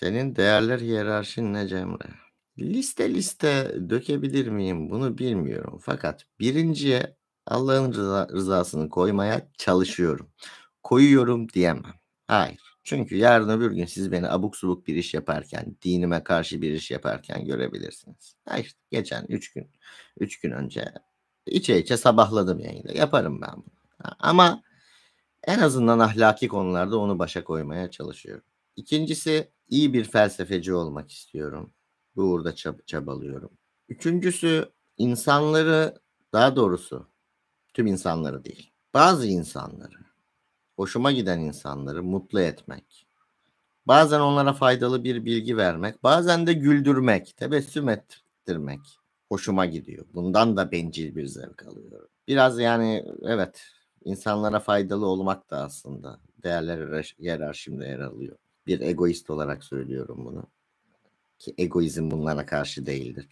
Senin değerler hiyerarşin ne Cemre? Liste liste dökebilir miyim bunu bilmiyorum. Fakat birinciye Allah'ın rıza, rızasını koymaya çalışıyorum. Koyuyorum diyemem. Hayır. Çünkü yarın öbür gün siz beni abuk subuk bir iş yaparken, dinime karşı bir iş yaparken görebilirsiniz. Hayır. işte geçen 3 gün, üç gün önce içe içe sabahladım yayında. Yaparım ben bunu. ama en azından ahlaki konularda onu başa koymaya çalışıyorum. İkincisi iyi bir felsefeci olmak istiyorum. Bu uğurda çab- çabalıyorum. Üçüncüsü insanları daha doğrusu tüm insanları değil. Bazı insanları, hoşuma giden insanları mutlu etmek. Bazen onlara faydalı bir bilgi vermek, bazen de güldürmek, tebessüm ettirmek hoşuma gidiyor. Bundan da bencil bir zevk alıyorum. Biraz yani evet insanlara faydalı olmak da aslında değerler hiyerarşimde yer alıyor. Bir egoist olarak söylüyorum bunu. Ki egoizm bunlara karşı değildir.